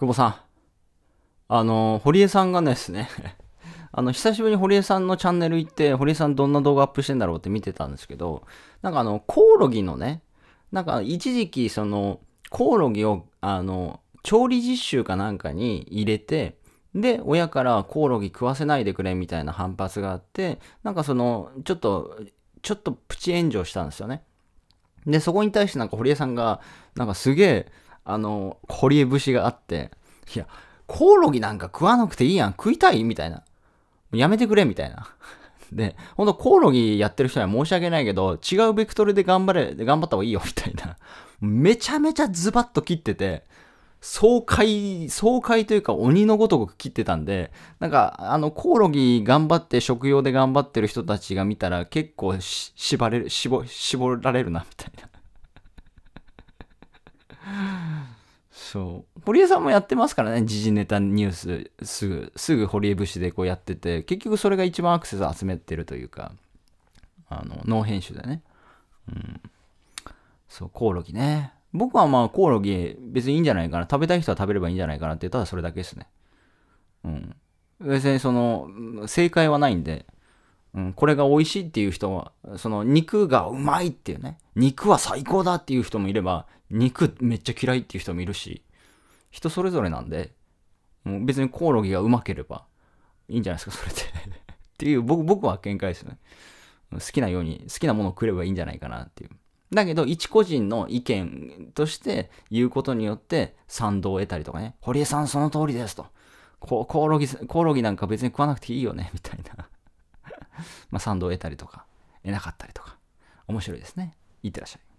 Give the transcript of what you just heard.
久保さん。あの、堀江さんがですね あの、久しぶりに堀江さんのチャンネル行って、堀江さんどんな動画アップしてんだろうって見てたんですけど、なんかあの、コオロギのね、なんか一時期その、コオロギを、あの、調理実習かなんかに入れて、で、親からコオロギ食わせないでくれみたいな反発があって、なんかその、ちょっと、ちょっとプチ炎上したんですよね。で、そこに対してなんか堀江さんが、なんかすげえ、あの、堀江節があって、いや、コオロギなんか食わなくていいやん、食いたいみたいな。やめてくれ、みたいな。で、ほんとコオロギやってる人には申し訳ないけど、違うベクトルで頑張れ、頑張った方がいいよ、みたいな。めちゃめちゃズバッと切ってて、爽快、爽快というか鬼のごとく切ってたんで、なんか、あの、コオロギ頑張って、食用で頑張ってる人たちが見たら結構し、縛れる、絞、絞られるな、みたいな。そう。堀江さんもやってますからね、時事ネタニュース、すぐ、すぐ堀江節でこうやってて、結局それが一番アクセス集めてるというか、あの、ノー編集でね。うん。そう、コオロギね。僕はまあ、コオロギ別にいいんじゃないかな。食べたい人は食べればいいんじゃないかなって、ただそれだけですね。うん。別にその、正解はないんで、うん、これが美味しいっていう人は、その肉がうまいっていうね。肉は最高だっていう人もいれば、肉めっちゃ嫌いっていう人もいるし、人それぞれなんで、もう別にコオロギがうまければいいんじゃないですか、それで っていう、僕、僕は見解ですね。好きなように、好きなものを食ればいいんじゃないかなっていう。だけど、一個人の意見として言うことによって賛同を得たりとかね、堀江さんその通りですと。ココオロギ、コオロギなんか別に食わなくていいよね、みたいな まあ賛同を得たりとか、得なかったりとか。面白いですね。いってらっしゃい。